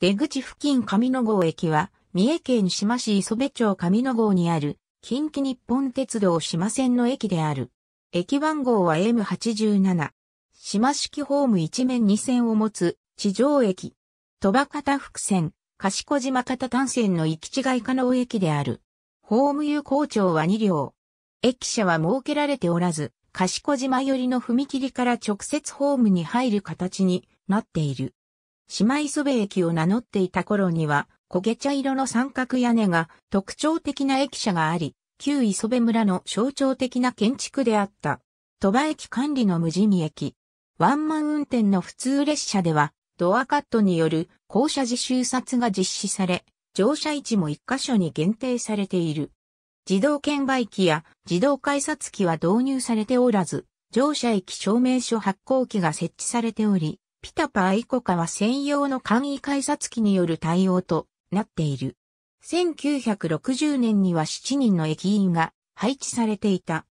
出口付近上野号駅は、三重県島市磯部町上野号にある、近畿日本鉄道島線の駅である。駅番号は M87。島式ホーム一面二線を持つ地上駅。戸場方福線、賢島方単線の行き違い可能駅である。ホーム有効長は2両。駅舎は設けられておらず、賢島寄りの踏切から直接ホームに入る形になっている。姉妹祖部駅を名乗っていた頃には、焦げ茶色の三角屋根が特徴的な駅舎があり、旧磯部村の象徴的な建築であった。鳥羽駅管理の無地味駅。ワンマン運転の普通列車では、ドアカットによる降車自習札が実施され、乗車位置も一箇所に限定されている。自動券売機や自動改札機は導入されておらず、乗車駅証明書発行機が設置されており、ピタパイコカは専用の簡易改札機による対応となっている。1960年には7人の駅員が配置されていた。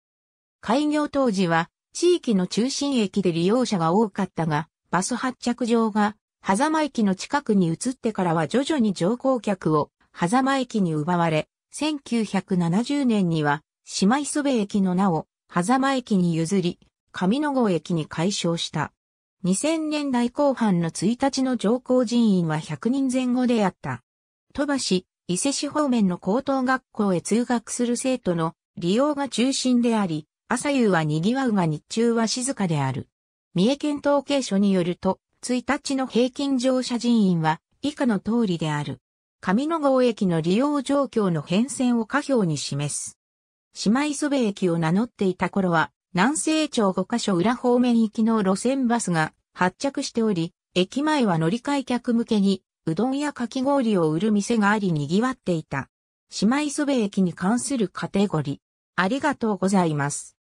開業当時は地域の中心駅で利用者が多かったが、バス発着場が、狭間駅の近くに移ってからは徐々に乗降客を狭間駅に奪われ、1970年には、姉妹磯部駅の名を狭間駅に譲り、上野郷駅に解消した。2000年代後半の1日の上校人員は100人前後であった。ばし、伊勢市方面の高等学校へ通学する生徒の利用が中心であり、朝夕は賑わうが日中は静かである。三重県統計所によると、1日の平均乗車人員は以下の通りである。上野郷駅の利用状況の変遷を下表に示す。姉妹祖部駅を名乗っていた頃は、南西町5カ所裏方面行きの路線バスが発着しており、駅前は乗り換え客向けに、うどんやかき氷を売る店があり賑わっていた。姉妹そ駅に関するカテゴリー。ありがとうございます。